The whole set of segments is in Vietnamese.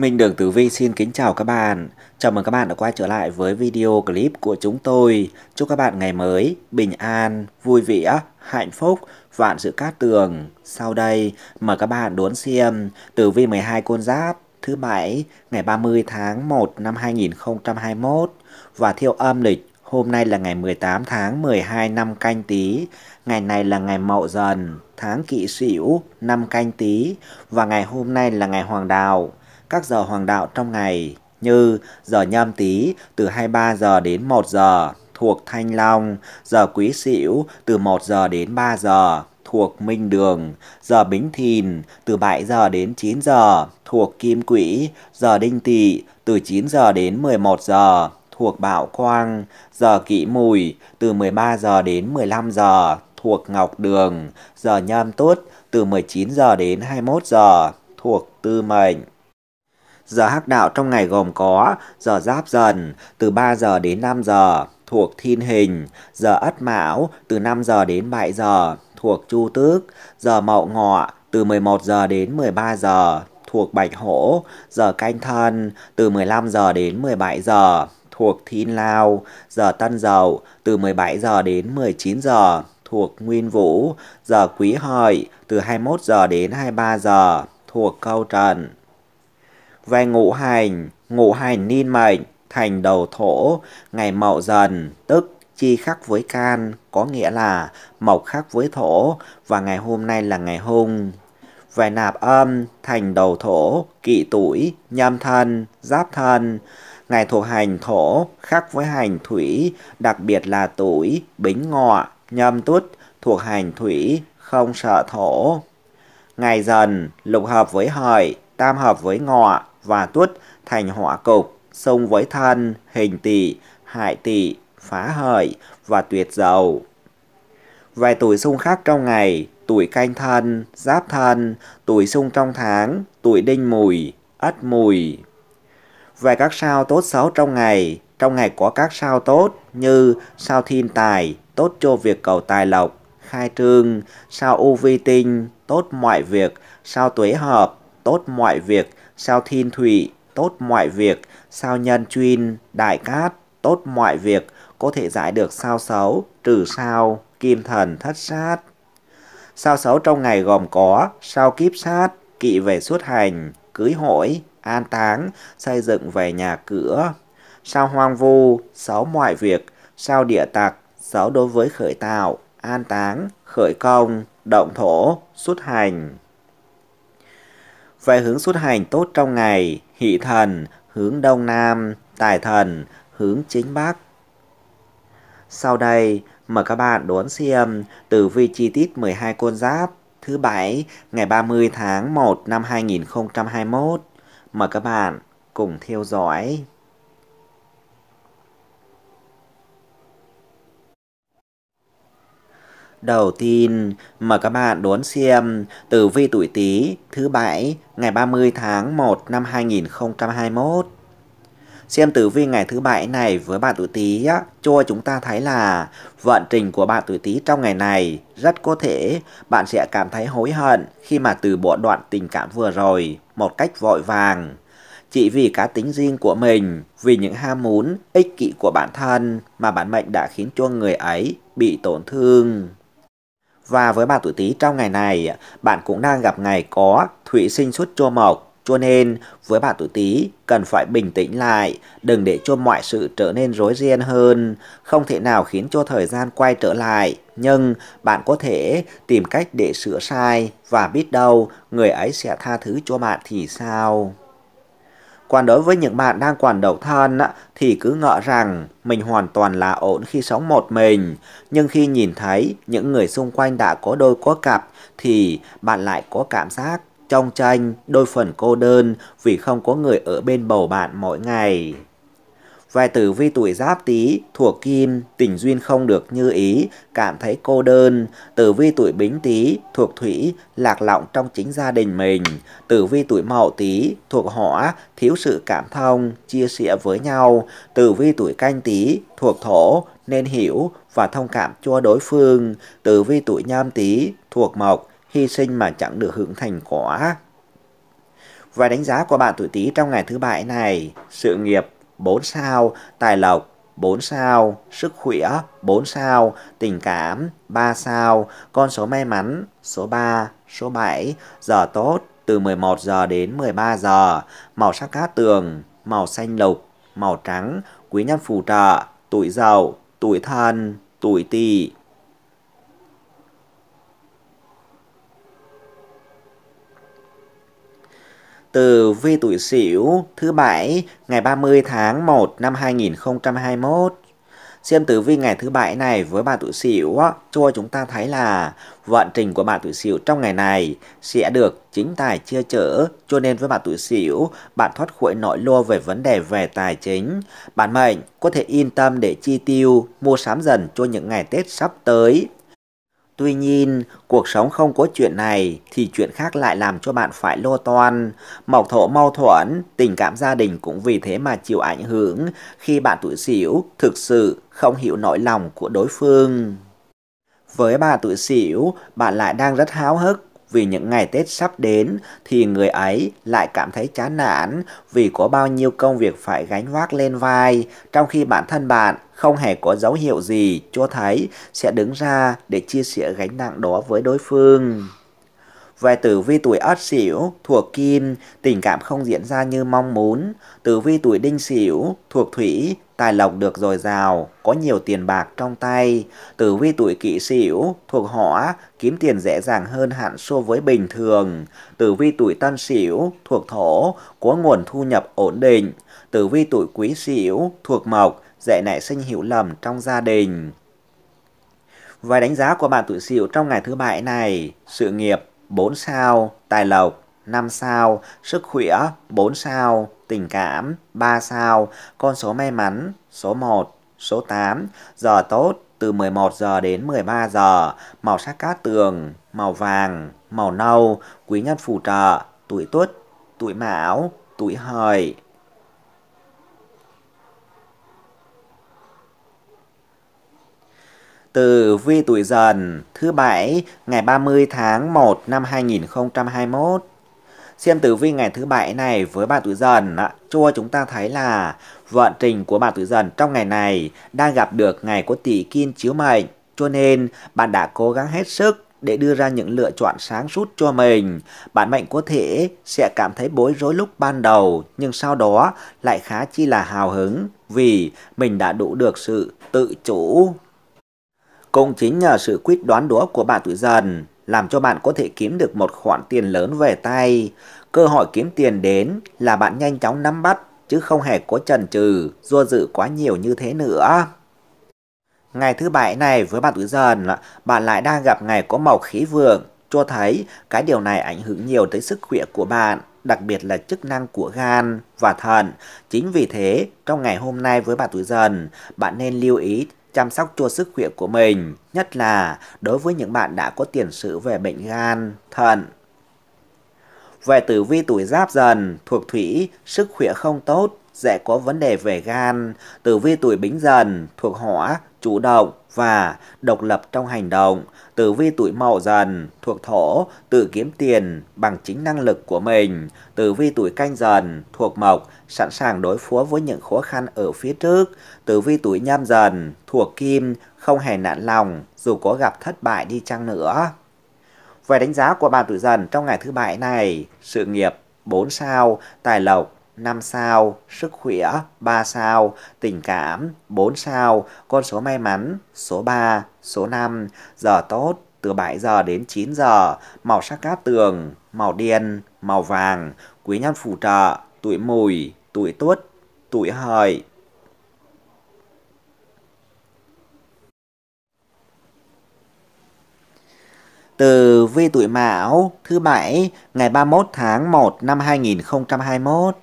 Minh Đường Tử Vi xin kính chào các bạn. Chào mừng các bạn đã quay trở lại với video clip của chúng tôi. Chúc các bạn ngày mới, bình an, vui vẻ, hạnh phúc, vạn sự cát tường. Sau đây, mời các bạn đón xem Tử Vi 12 con giáp thứ bảy ngày 30 tháng 1 năm 2021 và theo âm lịch Hôm nay là ngày 18 tháng 12 năm canh tý. ngày này là ngày mậu dần, tháng kỵ sửu năm canh tý và ngày hôm nay là ngày hoàng đào các giờ hoàng đạo trong ngày như giờ nhâm tý từ 23 giờ đến 1 giờ thuộc Thanh Long, giờ Quý Sửu từ 1 giờ đến 3 giờ thuộc Minh Đường, giờ Bính Thìn từ 7 giờ đến 9 giờ thuộc Kim Quỹ, giờ Đinh Tỵ từ 9 giờ đến 11 giờ thuộc Bảo Quang, giờ Kỷ Mùi từ 13 giờ đến 15 giờ thuộc Ngọc Đường, giờ Nhâm Tuất từ 19 giờ đến 21 giờ thuộc Tư Mệnh. Giờ hắc đạo trong ngày gồm có giờ giáp dần từ 3 giờ đến 5 giờ thuộc thiên hình, giờ ất mão từ 5 giờ đến 7 giờ thuộc chu tước, giờ mậu ngọ từ 11 giờ đến 13 giờ thuộc bạch hổ, giờ canh thân từ 15 giờ đến 17 giờ thuộc thiên lao, giờ tân dậu từ 17 giờ đến 19 giờ thuộc nguyên vũ, giờ quý hợi từ 21 giờ đến 23 giờ thuộc câu trần về ngũ hành, ngũ hành niên mệnh, thành đầu thổ, ngày mậu dần, tức chi khắc với can, có nghĩa là mộc khắc với thổ, và ngày hôm nay là ngày hung. Về nạp âm, thành đầu thổ, kỵ tuổi, nhâm thân, giáp thân, ngày thuộc hành thổ, khắc với hành thủy, đặc biệt là tuổi, bính ngọ, nhâm tuất, thuộc hành thủy, không sợ thổ. Ngày dần, lục hợp với hợi, tam hợp với ngọ, và tuất thành hỏa cục, xông với thân, hình tỵ, hại tỵ, phá hợi và tuyệt dầu. Vài tuổi xung khác trong ngày, tuổi canh thân, giáp thân, tuổi xung trong tháng, tuổi đinh mùi, ất mùi. Về các sao tốt xấu trong ngày, trong ngày có các sao tốt như sao thiên tài, tốt cho việc cầu tài lộc, khai trương, sao u vi tinh, tốt mọi việc, sao tuế hợp, tốt mọi việc, sao thiên thủy, tốt mọi việc, sao nhân chuyên, đại cát, tốt mọi việc, có thể giải được sao xấu, trừ sao, kim thần thất sát. Sao xấu trong ngày gồm có sao kiếp sát, kỵ về xuất hành, cưới hỏi, an táng, xây dựng về nhà cửa. Sao hoang vu, xấu mọi việc, sao địa tặc, xấu đối với khởi tạo, an táng, khởi công, động thổ, xuất hành. Về hướng xuất hành tốt trong ngày, hỷ thần, hướng đông nam, tài thần, hướng chính bắc. Sau đây, mời các bạn đón xem tử vi chi tiết 12 con giáp thứ bảy ngày 30 tháng 1 năm 2021. Mời các bạn cùng theo dõi. Đầu tiên, mời các bạn đón xem tử vi tuổi Tý thứ bảy ngày 30 tháng 1 năm 2021. Xem tử vi ngày thứ bảy này với bạn tuổi Tý cho chúng ta thấy là vận trình của bạn tuổi Tý trong ngày này rất có thể bạn sẽ cảm thấy hối hận khi mà từ bỏ đoạn tình cảm vừa rồi một cách vội vàng. Chỉ vì cá tính riêng của mình, vì những ham muốn, ích kỷ của bản thân mà bản mệnh đã khiến cho người ấy bị tổn thương. Và với bạn tuổi Tý trong ngày này, bạn cũng đang gặp ngày có thủy sinh xuất chua mộc, cho nên với bạn tuổi Tý cần phải bình tĩnh lại, đừng để cho mọi sự trở nên rối ren hơn, không thể nào khiến cho thời gian quay trở lại, nhưng bạn có thể tìm cách để sửa sai và biết đâu người ấy sẽ tha thứ cho bạn thì sao. Còn đối với những bạn đang còn độc thân thì cứ ngỡ rằng mình hoàn toàn là ổn khi sống một mình. Nhưng khi nhìn thấy những người xung quanh đã có đôi có cặp thì bạn lại có cảm giác trong tranh đôi phần cô đơn vì không có người ở bên bầu bạn mỗi ngày. Về tử vi tuổi giáp tý thuộc kim, tình duyên không được như ý, cảm thấy cô đơn. Tử vi tuổi bính tý thuộc thủy, lạc lõng trong chính gia đình mình. Tử vi tuổi mậu tý thuộc hỏa, thiếu sự cảm thông, chia sẻ với nhau. Tử vi tuổi canh tý thuộc thổ, nên hiểu và thông cảm cho đối phương. Tử vi tuổi nhâm tý thuộc mộc, hy sinh mà chẳng được hưởng thành quả. Và đánh giá của bạn tuổi Tý trong ngày thứ bảy này, sự nghiệp 4 sao, tài lộc 4 sao, sức khỏe 4 sao, tình cảm 3 sao, con số may mắn số 3, số 7, giờ tốt từ 11 giờ đến 13 giờ, màu sắc cát tường, màu xanh lục, màu trắng, quý nhân phù trợ, tuổi dậu, tuổi thân, tuổi tỵ. từ vi tuổi Sửu thứ bảy ngày 30 tháng 1 năm 2021. Xem tử vi ngày thứ bảy này với bạn tuổi Sửu cho chúng ta thấy là vận trình của bạn tuổi Sửu trong ngày này sẽ được chính tài chia chở, cho nên với bạn tuổi Sửu, bạn thoát khỏi nỗi lo về vấn đề về tài chính. Bạn mệnh có thể yên tâm để chi tiêu, mua sắm dần cho những ngày Tết sắp tới Tuy nhiên, cuộc sống không có chuyện này thì chuyện khác lại làm cho bạn phải lo toan. Mọc thổ mâu thuẫn, tình cảm gia đình cũng vì thế mà chịu ảnh hưởng khi bạn tuổi xỉu thực sự không hiểu nỗi lòng của đối phương. Với bà tuổi xỉu, bạn lại đang rất háo hức vì những ngày Tết sắp đến thì người ấy lại cảm thấy chán nản vì có bao nhiêu công việc phải gánh vác lên vai, trong khi bản thân bạn không hề có dấu hiệu gì cho thấy sẽ đứng ra để chia sẻ gánh nặng đó với đối phương. Về tử vi tuổi Ất Sửu thuộc Kim, tình cảm không diễn ra như mong muốn. Tử vi tuổi Đinh Sửu thuộc Thủy, tài lộc được dồi dào, có nhiều tiền bạc trong tay. Tử vi tuổi Kỷ Sửu thuộc Hỏa, kiếm tiền dễ dàng hơn hạn so với bình thường. Tử vi tuổi Tân Sửu thuộc Thổ, có nguồn thu nhập ổn định. Tử vi tuổi Quý Sửu thuộc Mộc, dễ nảy sinh hiểu lầm trong gia đình. vài đánh giá của bạn tuổi Sửu trong ngày thứ bảy này, sự nghiệp 4 sao, tài lộc 5 sao, sức khỏe 4 sao, tình cảm 3 sao, con số may mắn số 1, số 8, giờ tốt từ 11 giờ đến 13 giờ, màu sắc cát tường, màu vàng, màu nâu, quý nhân phù trợ, tuổi tuất, tuổi mão, tuổi hợi. tử Vi Tuổi Dần thứ bảy ngày 30 tháng 1 năm 2021. Xem tử vi ngày thứ bảy này với bạn tuổi dần cho chúng ta thấy là vận trình của bạn tuổi dần trong ngày này đang gặp được ngày có tỷ kim chiếu mệnh cho nên bạn đã cố gắng hết sức để đưa ra những lựa chọn sáng suốt cho mình. Bạn mệnh có thể sẽ cảm thấy bối rối lúc ban đầu nhưng sau đó lại khá chi là hào hứng vì mình đã đủ được sự tự chủ cũng chính nhờ sự quyết đoán đũa của bạn tuổi dần, làm cho bạn có thể kiếm được một khoản tiền lớn về tay. Cơ hội kiếm tiền đến là bạn nhanh chóng nắm bắt, chứ không hề có chần chừ, do dự quá nhiều như thế nữa. Ngày thứ bảy này với bạn tuổi dần, bạn lại đang gặp ngày có màu khí vượng, cho thấy cái điều này ảnh hưởng nhiều tới sức khỏe của bạn, đặc biệt là chức năng của gan và thận. Chính vì thế, trong ngày hôm nay với bạn tuổi dần, bạn nên lưu ý chăm sóc cho sức khỏe của mình, nhất là đối với những bạn đã có tiền sử về bệnh gan, thận. Về tử vi tuổi giáp dần, thuộc thủy, sức khỏe không tốt, dễ có vấn đề về gan. Tử vi tuổi bính dần, thuộc hỏa, chủ động, và độc lập trong hành động, tử vi tuổi mậu dần, thuộc thổ, tự kiếm tiền bằng chính năng lực của mình, tử vi tuổi canh dần, thuộc mộc, sẵn sàng đối phó với những khó khăn ở phía trước, tử vi tuổi nhâm dần, thuộc kim, không hề nản lòng dù có gặp thất bại đi chăng nữa. Về đánh giá của bạn tuổi dần trong ngày thứ bảy này, sự nghiệp 4 sao, tài lộc 5 sao, sức khỏe 3 sao, tình cảm 4 sao, con số may mắn số 3, số 5, giờ tốt từ 7 giờ đến 9 giờ, màu sắc cát tường, màu đen, màu vàng, quý nhân phù trợ, tuổi mùi, tuổi tuất, tuổi hợi. Từ vi tuổi Mão thứ bảy ngày 31 tháng 1 năm 2021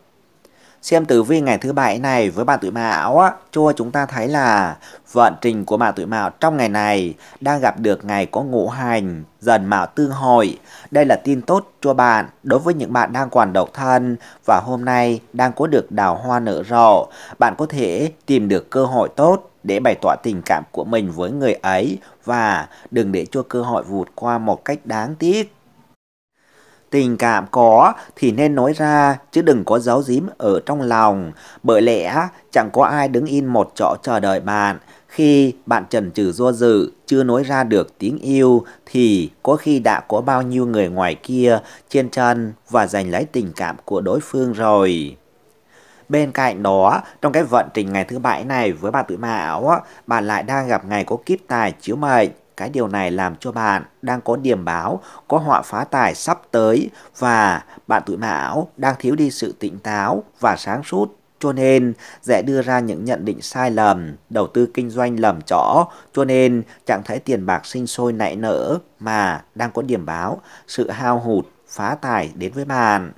Xem tử vi ngày thứ bảy này với bạn tuổi mão á, cho chúng ta thấy là vận trình của bạn tuổi mão trong ngày này đang gặp được ngày có ngũ hành dần mạo tương hội. Đây là tin tốt cho bạn đối với những bạn đang còn độc thân và hôm nay đang có được đào hoa nở rộ. Bạn có thể tìm được cơ hội tốt để bày tỏ tình cảm của mình với người ấy và đừng để cho cơ hội vụt qua một cách đáng tiếc. Tình cảm có thì nên nói ra chứ đừng có giấu giếm ở trong lòng. Bởi lẽ chẳng có ai đứng in một chỗ chờ đợi bạn. Khi bạn trần trừ do dự, chưa nói ra được tiếng yêu thì có khi đã có bao nhiêu người ngoài kia trên chân và giành lấy tình cảm của đối phương rồi. Bên cạnh đó, trong cái vận trình ngày thứ bảy này với bà tự mạo, bạn lại đang gặp ngày có kiếp tài chiếu mệnh cái điều này làm cho bạn đang có điểm báo, có họa phá tài sắp tới và bạn tuổi mão đang thiếu đi sự tỉnh táo và sáng suốt cho nên dễ đưa ra những nhận định sai lầm, đầu tư kinh doanh lầm chỏ, cho nên trạng thái tiền bạc sinh sôi nảy nở mà đang có điểm báo sự hao hụt, phá tài đến với bạn.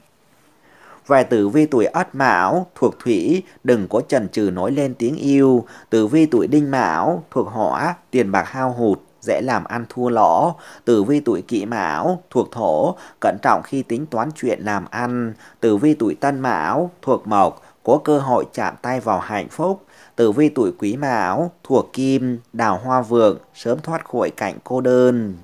vài tử vi tuổi Ất Mão thuộc Thủy, đừng có chần chừ nói lên tiếng yêu. Tử vi tuổi Đinh Mão thuộc Hỏa, tiền bạc hao hụt, dễ làm ăn thua lỗ, tử vi tuổi kỷ mão, thuộc thổ, cẩn trọng khi tính toán chuyện làm ăn, tử vi tuổi tân mão, thuộc mộc, có cơ hội chạm tay vào hạnh phúc, tử vi tuổi quý mão, thuộc kim, đào hoa vượng, sớm thoát khỏi cảnh cô đơn.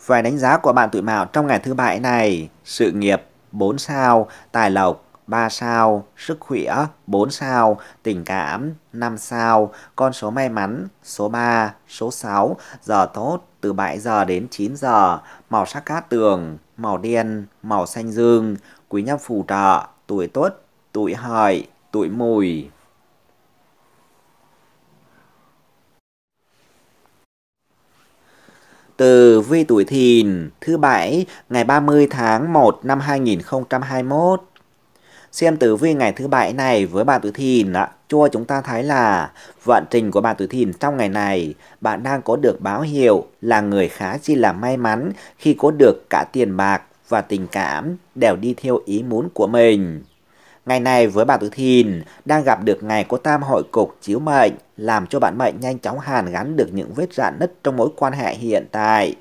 Phải đánh giá của bạn tuổi mão trong ngày thứ bảy này, sự nghiệp 4 sao, tài lộc 3 sao, sức khỏe 4 sao, tình cảm 5 sao, con số may mắn số 3, số 6, giờ tốt từ 7 giờ đến 9 giờ, màu sắc cát tường, màu đen, màu xanh dương, quý nhân phù trợ, tuổi tốt, tuổi hợi, tuổi mùi. Từ vi tuổi thìn thứ bảy ngày 30 tháng 1 năm 2021 Xem tử vi ngày thứ bảy này với bạn tử thìn ạ, cho chúng ta thấy là vận trình của bạn tử thìn trong ngày này, bạn đang có được báo hiệu là người khá chi là may mắn khi có được cả tiền bạc và tình cảm đều đi theo ý muốn của mình. Ngày này với bạn tử thìn đang gặp được ngày có tam hội cục chiếu mệnh làm cho bạn mệnh nhanh chóng hàn gắn được những vết rạn nứt trong mối quan hệ hiện tại.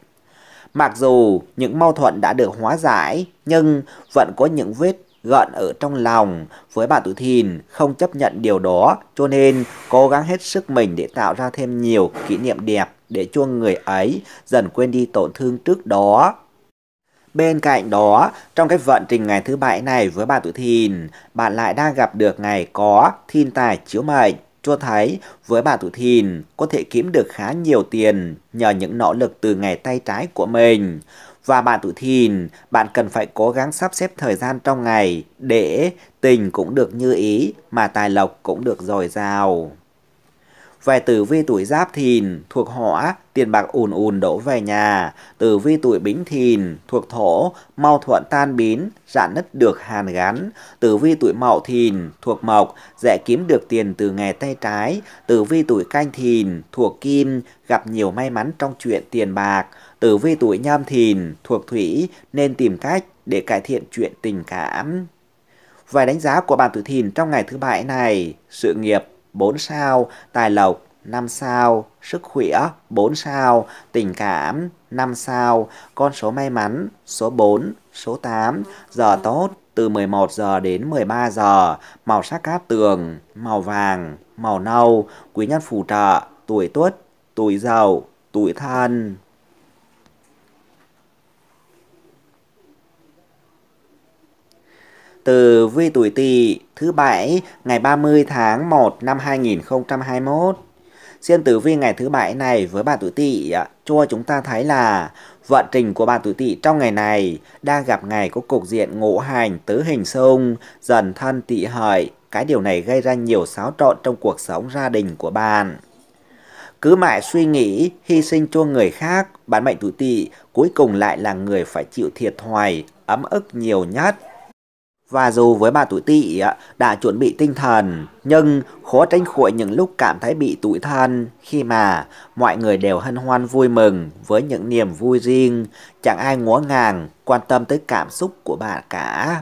Mặc dù những mâu thuẫn đã được hóa giải nhưng vẫn có những vết gợn ở trong lòng. Với bạn tuổi thìn không chấp nhận điều đó, cho nên cố gắng hết sức mình để tạo ra thêm nhiều kỷ niệm đẹp để cho người ấy dần quên đi tổn thương trước đó. Bên cạnh đó, trong cái vận trình ngày thứ bảy này với bạn tuổi thìn, bạn lại đang gặp được ngày có thiên tài chiếu mệnh cho thấy với bạn tuổi thìn có thể kiếm được khá nhiều tiền nhờ những nỗ lực từ ngày tay trái của mình và bạn tuổi thìn, bạn cần phải cố gắng sắp xếp thời gian trong ngày để tình cũng được như ý mà tài lộc cũng được dồi dào. Về tử vi tuổi giáp thìn, thuộc hỏa, tiền bạc ùn ùn đổ về nhà. Tử vi tuổi bính thìn, thuộc thổ, mau thuận tan biến, rạn nứt được hàn gắn. Tử vi tuổi mậu thìn, thuộc mộc, dễ kiếm được tiền từ nghề tay trái. Tử vi tuổi canh thìn, thuộc kim, gặp nhiều may mắn trong chuyện tiền bạc. Tử vi tuổi nhâm thìn thuộc thủy nên tìm cách để cải thiện chuyện tình cảm. Vài đánh giá của bạn tuổi thìn trong ngày thứ bảy này, sự nghiệp 4 sao, tài lộc 5 sao, sức khỏe 4 sao, tình cảm 5 sao, con số may mắn số 4, số 8, giờ tốt từ 11 giờ đến 13 giờ, màu sắc cát tường, màu vàng, màu nâu, quý nhân phù trợ, tuổi tuất, tuổi dậu, tuổi thân. từ vi tuổi Tỵ thứ bảy ngày 30 tháng 1 năm 2021. Xem tử vi ngày thứ bảy này với bạn tuổi Tỵ cho chúng ta thấy là vận trình của bạn tuổi Tỵ trong ngày này đang gặp ngày có cục diện ngũ hành tứ hình xung, dần thân Tỵ hợi. Cái điều này gây ra nhiều xáo trộn trong cuộc sống gia đình của bạn cứ mãi suy nghĩ hy sinh cho người khác, bản mệnh tuổi tỵ cuối cùng lại là người phải chịu thiệt thòi, ấm ức nhiều nhất. Và dù với bà tuổi tỵ đã chuẩn bị tinh thần, nhưng khó tránh khỏi những lúc cảm thấy bị tủi thân khi mà mọi người đều hân hoan vui mừng với những niềm vui riêng, chẳng ai ngó ngàng quan tâm tới cảm xúc của bà cả.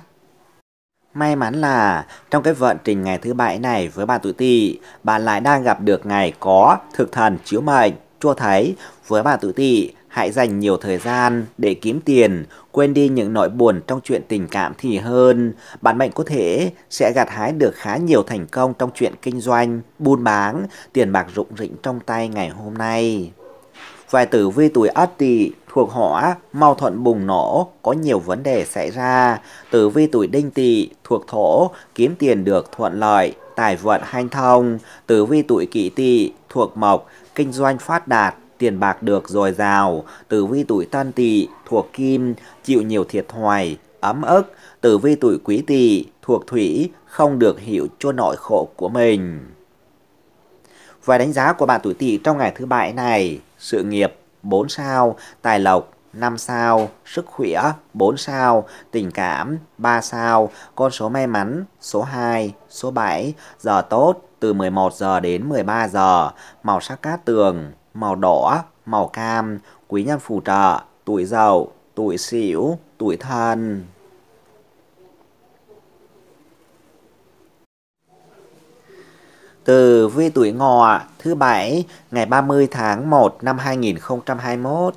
May mắn là trong cái vận trình ngày thứ bảy này với bà tuổi tỵ, bạn lại đang gặp được ngày có thực thần chiếu mệnh, cho thấy với bà tuổi tỵ hãy dành nhiều thời gian để kiếm tiền, quên đi những nỗi buồn trong chuyện tình cảm thì hơn. Bạn mệnh có thể sẽ gặt hái được khá nhiều thành công trong chuyện kinh doanh, buôn bán, tiền bạc rụng rỉnh trong tay ngày hôm nay. Vài tử vi tuổi Ất Tỵ thuộc hỏa, mau thuận bùng nổ, có nhiều vấn đề xảy ra. Tử vi tuổi Đinh Tỵ thuộc thổ, kiếm tiền được thuận lợi, tài vận hanh thông. Tử vi tuổi Kỷ Tỵ thuộc mộc, kinh doanh phát đạt, tiền bạc được dồi dào, tử vi tuổi tân tỵ thuộc kim, chịu nhiều thiệt thòi, ấm ức, tử vi tuổi quý tỵ thuộc thủy, không được hiểu cho nỗi khổ của mình. Vài đánh giá của bạn tuổi tỵ trong ngày thứ bảy này, sự nghiệp 4 sao, tài lộc 5 sao, sức khỏe 4 sao, tình cảm 3 sao, con số may mắn số 2, số 7, giờ tốt từ 11 giờ đến 13 giờ, màu sắc cát tường màu đỏ, màu cam, quý nhân phù trợ, tuổi giàu, tuổi xỉu, tuổi thân. Từ vi tuổi ngọ thứ bảy ngày 30 tháng 1 năm 2021.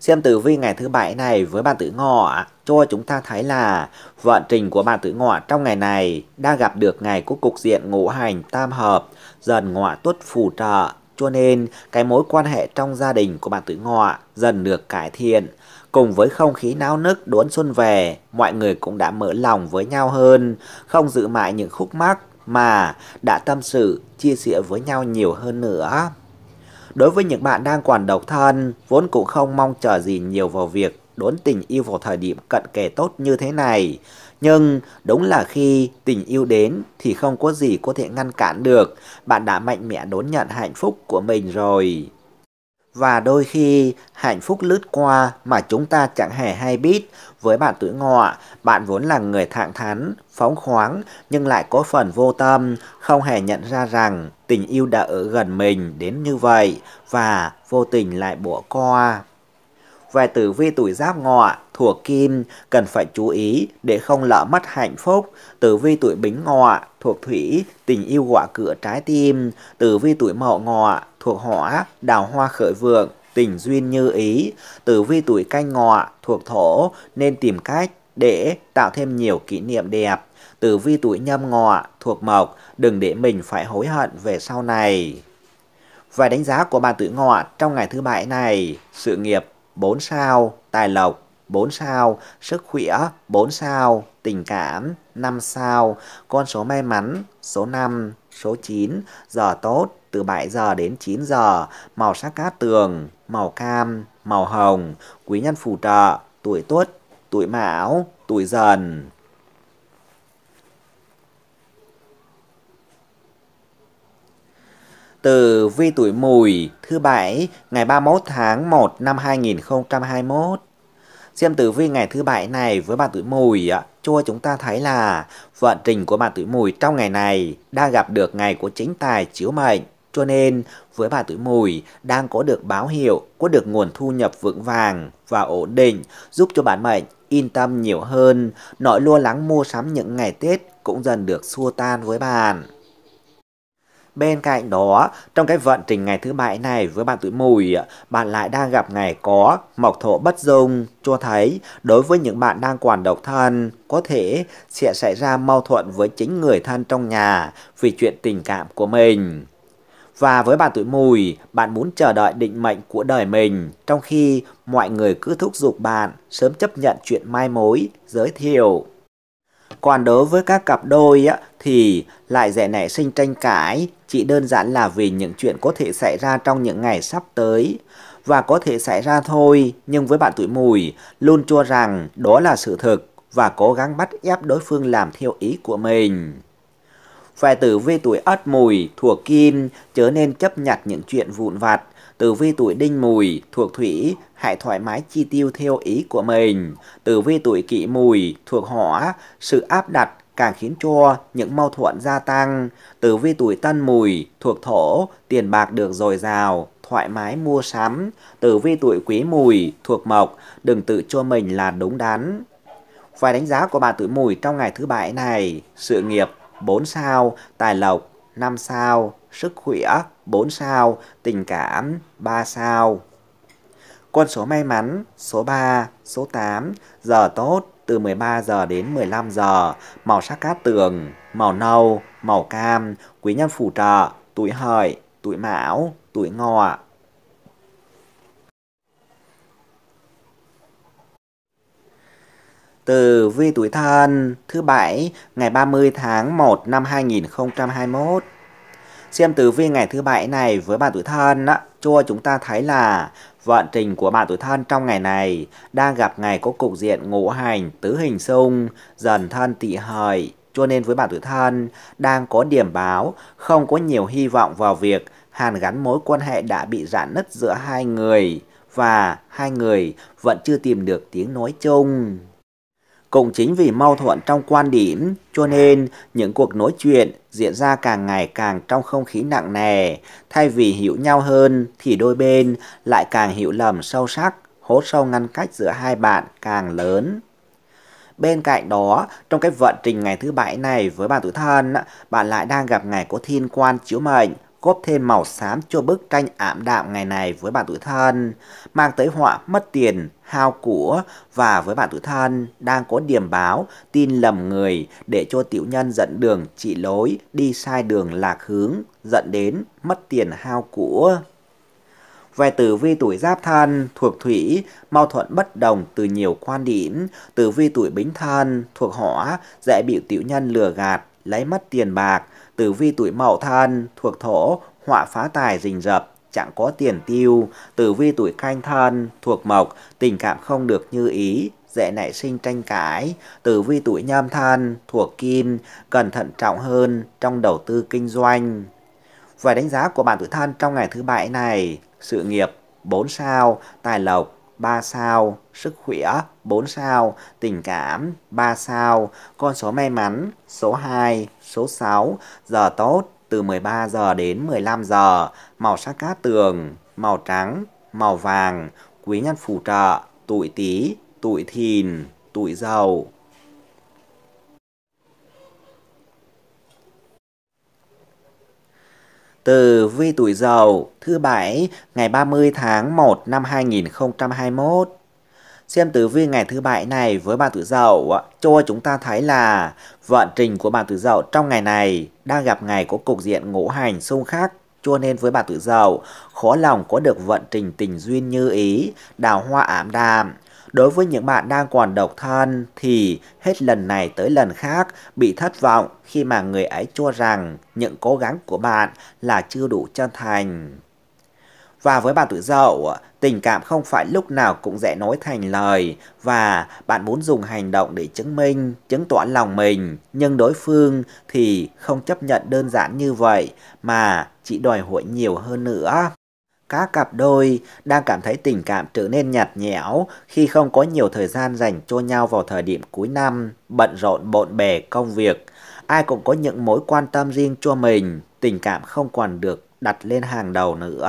Xem tử vi ngày thứ bảy này với bạn tử ngọ cho chúng ta thấy là vận trình của bạn tử ngọ trong ngày này đang gặp được ngày của cục diện ngũ hành tam hợp dần ngọ tuất phù trợ cho nên cái mối quan hệ trong gia đình của bạn Tử Ngọ dần được cải thiện. Cùng với không khí náo nức đón xuân về, mọi người cũng đã mở lòng với nhau hơn, không giữ mãi những khúc mắc mà đã tâm sự, chia sẻ với nhau nhiều hơn nữa. Đối với những bạn đang còn độc thân, vốn cũng không mong chờ gì nhiều vào việc đốn tình yêu vào thời điểm cận kề tốt như thế này. Nhưng đúng là khi tình yêu đến thì không có gì có thể ngăn cản được, bạn đã mạnh mẽ đón nhận hạnh phúc của mình rồi. Và đôi khi hạnh phúc lướt qua mà chúng ta chẳng hề hay biết. Với bạn tuổi ngọ, bạn vốn là người thẳng thắn, phóng khoáng nhưng lại có phần vô tâm, không hề nhận ra rằng tình yêu đã ở gần mình đến như vậy và vô tình lại bỏ qua. Về tử vi tuổi giáp ngọ, thuộc kim, cần phải chú ý để không lỡ mất hạnh phúc. Tử vi tuổi bính ngọ, thuộc thủy, tình yêu quả cửa trái tim. Tử vi tuổi mậu ngọ, thuộc hỏa, đào hoa khởi vượng, tình duyên như ý. Tử vi tuổi canh ngọ, thuộc thổ, nên tìm cách để tạo thêm nhiều kỷ niệm đẹp. Tử vi tuổi nhâm ngọ, thuộc mộc, đừng để mình phải hối hận về sau này. Và đánh giá của bạn tử ngọ trong ngày thứ bảy này, sự nghiệp 4 sao, tài lộc 4 sao, sức khỏe 4 sao, tình cảm 5 sao, con số may mắn số 5, số 9, giờ tốt từ 7 giờ đến 9 giờ, màu sắc cát tường, màu cam, màu hồng, quý nhân phù trợ, tuổi tuất, tuổi mão, tuổi dần. Từ vi tuổi mùi thứ bảy ngày 31 tháng 1 năm 2021. Xem tử vi ngày thứ bảy này với bạn tuổi mùi cho chúng ta thấy là vận trình của bạn tuổi mùi trong ngày này đã gặp được ngày của chính tài chiếu mệnh. Cho nên, với bà tuổi mùi đang có được báo hiệu, có được nguồn thu nhập vững vàng và ổn định, giúp cho bạn mệnh yên tâm nhiều hơn, nỗi lo lắng mua sắm những ngày Tết cũng dần được xua tan với bạn. Bên cạnh đó, trong cái vận trình ngày thứ bảy này với bạn tuổi mùi, bạn lại đang gặp ngày có mộc thổ bất dung, cho thấy đối với những bạn đang quản độc thân, có thể sẽ xảy ra mâu thuẫn với chính người thân trong nhà vì chuyện tình cảm của mình. Và với bạn tuổi mùi, bạn muốn chờ đợi định mệnh của đời mình, trong khi mọi người cứ thúc giục bạn sớm chấp nhận chuyện mai mối, giới thiệu. Còn đối với các cặp đôi thì lại dễ nảy sinh tranh cãi chỉ đơn giản là vì những chuyện có thể xảy ra trong những ngày sắp tới và có thể xảy ra thôi, nhưng với bạn tuổi mùi luôn cho rằng đó là sự thực và cố gắng bắt ép đối phương làm theo ý của mình. Phải tử vi tuổi ất mùi thuộc kim chớ nên chấp nhặt những chuyện vụn vặt. Tử vi tuổi đinh mùi thuộc thủy hãy thoải mái chi tiêu theo ý của mình. Tử vi tuổi kỷ mùi thuộc hỏa sự áp đặt càng khiến cho những mâu thuẫn gia tăng, tử vi tuổi tân mùi, thuộc thổ, tiền bạc được dồi dào, thoải mái mua sắm, tử vi tuổi quý mùi, thuộc mộc, đừng tự cho mình là đúng đắn. Vài đánh giá của bà tuổi mùi trong ngày thứ bảy này, sự nghiệp 4 sao, tài lộc 5 sao, sức khỏe 4 sao, tình cảm 3 sao. Con số may mắn số 3, số 8, giờ tốt từ 13 giờ đến 15 giờ, màu sắc cát tường, màu nâu, màu cam, quý nhân phù trợ, tuổi hợi, tuổi mão, tuổi ngọ. Từ vi tuổi thân thứ bảy ngày 30 tháng 1 năm 2021. Xem tử vi ngày thứ bảy này với bạn tuổi thân á, cho chúng ta thấy là vận trình của bạn tuổi thân trong ngày này đang gặp ngày có cục diện ngũ hành tứ hình xung dần thân tỵ hợi cho nên với bạn tuổi thân đang có điểm báo không có nhiều hy vọng vào việc hàn gắn mối quan hệ đã bị rạn nứt giữa hai người và hai người vẫn chưa tìm được tiếng nói chung cũng chính vì mâu thuẫn trong quan điểm, cho nên những cuộc nói chuyện diễn ra càng ngày càng trong không khí nặng nề. Thay vì hiểu nhau hơn thì đôi bên lại càng hiểu lầm sâu sắc, hố sâu ngăn cách giữa hai bạn càng lớn. Bên cạnh đó, trong cái vận trình ngày thứ bảy này với bạn tuổi thân, bạn lại đang gặp ngày có thiên quan chiếu mệnh góp thêm màu xám cho bức tranh ảm đạm ngày này với bạn tuổi thân, mang tới họa mất tiền, hao của và với bạn tuổi thân đang có điểm báo tin lầm người để cho tiểu nhân dẫn đường chỉ lối, đi sai đường lạc hướng, dẫn đến mất tiền hao của. Về tử vi tuổi giáp thân, thuộc thủy, mâu thuẫn bất đồng từ nhiều quan điểm, tử vi tuổi bính thân, thuộc hỏa, dễ bị tiểu nhân lừa gạt, lấy mất tiền bạc, tử vi tuổi mậu thân, thuộc thổ, họa phá tài rình rập, chẳng có tiền tiêu, tử vi tuổi canh thân, thuộc mộc, tình cảm không được như ý, dễ nảy sinh tranh cãi, tử vi tuổi nhâm thân, thuộc kim, cần thận trọng hơn trong đầu tư kinh doanh. Và đánh giá của bạn tuổi thân trong ngày thứ bảy này, sự nghiệp 4 sao, tài lộc 3 sao, sức khỏe 4 sao, tình cảm 3 sao, con số may mắn số 2, số 6, giờ tốt từ 13 giờ đến 15 giờ, màu sắc cát tường, màu trắng, màu vàng, quý nhân phù trợ, tuổi Tý, tuổi Thìn, tuổi Dậu. Từ Vi Tuổi Dậu thứ Bảy ngày 30 tháng 1 năm 2021 Xem tử vi ngày thứ Bảy này với bạn Tuổi Dậu cho chúng ta thấy là vận trình của bạn Tuổi Dậu trong ngày này đang gặp ngày có cục diện ngũ hành xung khắc cho nên với bạn Tuổi Dậu khó lòng có được vận trình tình duyên như ý, đào hoa ảm đạm Đối với những bạn đang còn độc thân thì hết lần này tới lần khác bị thất vọng khi mà người ấy cho rằng những cố gắng của bạn là chưa đủ chân thành. Và với bạn tuổi dậu, tình cảm không phải lúc nào cũng dễ nói thành lời và bạn muốn dùng hành động để chứng minh, chứng tỏ lòng mình, nhưng đối phương thì không chấp nhận đơn giản như vậy mà chỉ đòi hỏi nhiều hơn nữa. Các cặp đôi đang cảm thấy tình cảm trở nên nhạt nhẽo khi không có nhiều thời gian dành cho nhau vào thời điểm cuối năm, bận rộn bộn bề công việc. Ai cũng có những mối quan tâm riêng cho mình, tình cảm không còn được đặt lên hàng đầu nữa.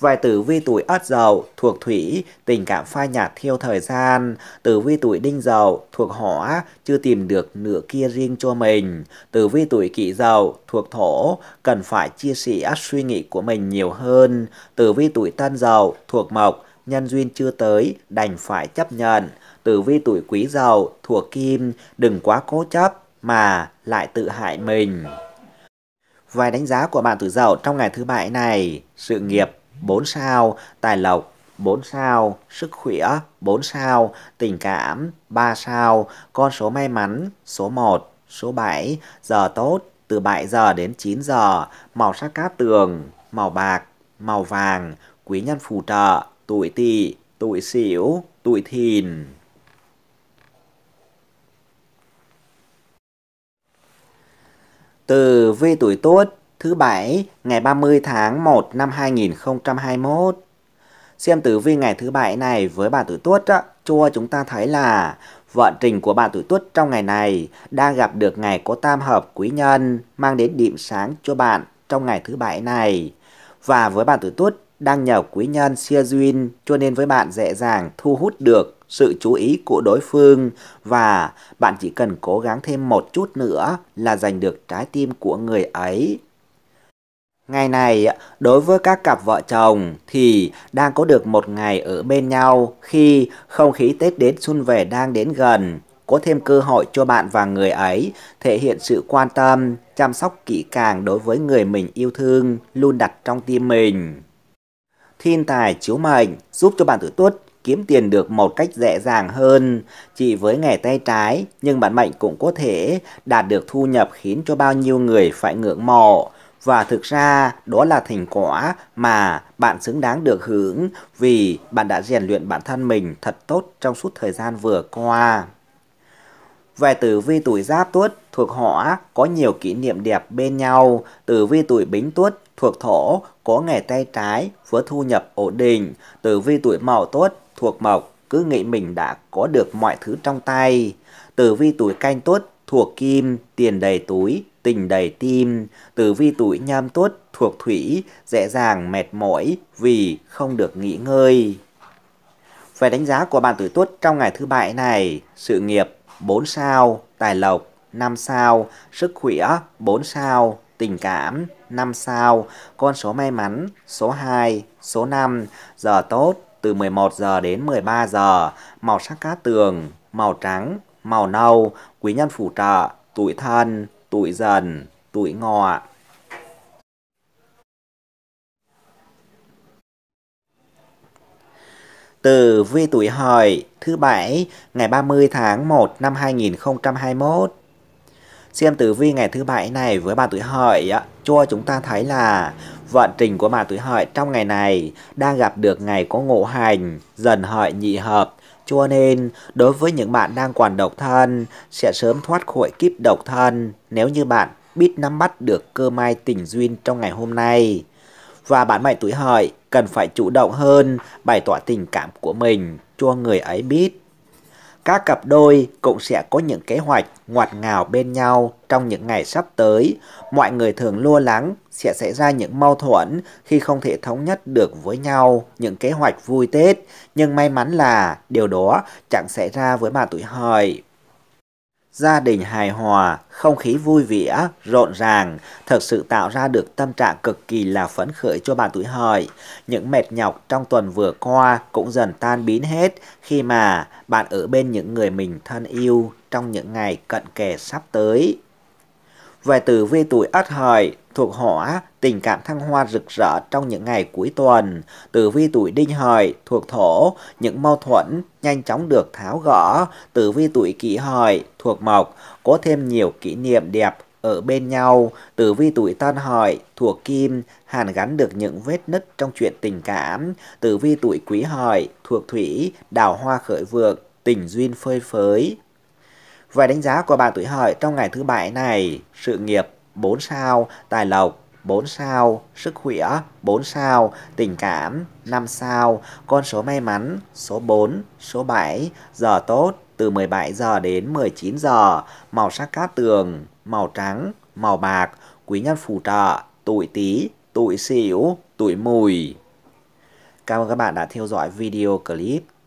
Vài tử vi tuổi ất dậu thuộc thủy, tình cảm phai nhạt theo thời gian. Tử vi tuổi đinh dậu thuộc hỏa, chưa tìm được nửa kia riêng cho mình. Tử vi tuổi kỷ dậu thuộc thổ, cần phải chia sẻ suy nghĩ của mình nhiều hơn. Tử vi tuổi tân dậu thuộc mộc, nhân duyên chưa tới, đành phải chấp nhận. Tử vi tuổi quý dậu thuộc kim, đừng quá cố chấp mà lại tự hại mình. Vài đánh giá của bạn tuổi dậu trong ngày thứ bảy này, sự nghiệp 4 sao, tài lộc 4 sao, sức khỏe 4 sao, tình cảm 3 sao, con số may mắn số 1, số 7, giờ tốt từ 7 giờ đến 9 giờ, màu sắc cát tường, màu bạc, màu vàng, quý nhân phù trợ, tuổi tỵ, tuổi sửu, tuổi thìn. Từ vi tuổi tốt thứ Bảy ngày 30 tháng 1 năm 2021. Xem tử vi ngày thứ Bảy này với bà tuổi tuất á, cho chúng ta thấy là vận trình của bà tuổi tuất trong ngày này đang gặp được ngày có tam hợp quý nhân mang đến điểm sáng cho bạn trong ngày thứ Bảy này. Và với bà tuổi tuất đang nhờ quý nhân xia duyên cho nên với bạn dễ dàng thu hút được sự chú ý của đối phương và bạn chỉ cần cố gắng thêm một chút nữa là giành được trái tim của người ấy Ngày này, đối với các cặp vợ chồng thì đang có được một ngày ở bên nhau khi không khí Tết đến xuân về đang đến gần, có thêm cơ hội cho bạn và người ấy thể hiện sự quan tâm, chăm sóc kỹ càng đối với người mình yêu thương luôn đặt trong tim mình. Thiên tài chiếu mệnh giúp cho bạn tử tuất kiếm tiền được một cách dễ dàng hơn. Chỉ với nghề tay trái, nhưng bạn mệnh cũng có thể đạt được thu nhập khiến cho bao nhiêu người phải ngưỡng mộ và thực ra đó là thành quả mà bạn xứng đáng được hưởng vì bạn đã rèn luyện bản thân mình thật tốt trong suốt thời gian vừa qua. Về tử vi tuổi giáp tuất thuộc hỏa có nhiều kỷ niệm đẹp bên nhau, tử vi tuổi bính tuất thuộc thổ có nghề tay trái với thu nhập ổn định, tử vi tuổi mậu tuất thuộc mộc cứ nghĩ mình đã có được mọi thứ trong tay, tử vi tuổi canh tuất thuộc kim tiền đầy túi tình đầy tim, tử vi tuổi nhâm tuất thuộc thủy, dễ dàng mệt mỏi vì không được nghỉ ngơi. Về đánh giá của bạn tuổi tuất trong ngày thứ bảy này, sự nghiệp 4 sao, tài lộc 5 sao, sức khỏe 4 sao, tình cảm 5 sao, con số may mắn số 2, số 5, giờ tốt từ 11 giờ đến 13 giờ, màu sắc cá tường, màu trắng, màu nâu, quý nhân phù trợ, tuổi thân tuổi dần, tuổi ngọ. Từ vi tuổi hợi thứ bảy ngày 30 tháng 1 năm 2021. Xem tử vi ngày thứ bảy này với bà tuổi hợi cho chúng ta thấy là vận trình của bà tuổi hợi trong ngày này đang gặp được ngày có ngộ hành dần hợi nhị hợp cho nên, đối với những bạn đang còn độc thân, sẽ sớm thoát khỏi kiếp độc thân nếu như bạn biết nắm bắt được cơ may tình duyên trong ngày hôm nay. Và bạn mệnh tuổi hợi cần phải chủ động hơn bày tỏ tình cảm của mình cho người ấy biết các cặp đôi cũng sẽ có những kế hoạch ngoặt ngào bên nhau trong những ngày sắp tới. Mọi người thường lo lắng sẽ xảy ra những mâu thuẫn khi không thể thống nhất được với nhau những kế hoạch vui Tết, nhưng may mắn là điều đó chẳng xảy ra với bà tuổi hợi. Gia đình hài hòa, không khí vui vẻ, rộn ràng, thật sự tạo ra được tâm trạng cực kỳ là phấn khởi cho bạn tuổi hợi. Những mệt nhọc trong tuần vừa qua cũng dần tan biến hết khi mà bạn ở bên những người mình thân yêu trong những ngày cận kề sắp tới. Về tử vi tuổi Ất Hợi thuộc hỏa, tình cảm thăng hoa rực rỡ trong những ngày cuối tuần. Tử vi tuổi Đinh Hợi thuộc thổ, những mâu thuẫn nhanh chóng được tháo gỡ. Tử vi tuổi Kỷ Hợi thuộc mộc, có thêm nhiều kỷ niệm đẹp ở bên nhau. Tử vi tuổi Tân Hợi thuộc kim, hàn gắn được những vết nứt trong chuyện tình cảm. Tử vi tuổi Quý Hợi thuộc thủy, đào hoa khởi vượng, tình duyên phơi phới. Vậy đánh giá của bạn tuổi hợi trong ngày thứ bảy này, sự nghiệp 4 sao, tài lộc 4 sao, sức khỏe 4 sao, tình cảm 5 sao, con số may mắn số 4, số 7, giờ tốt từ 17 giờ đến 19 giờ, màu sắc cát tường, màu trắng, màu bạc, quý nhân phù trợ, tuổi tí, tuổi xỉu, tuổi mùi. Cảm ơn các bạn đã theo dõi video clip.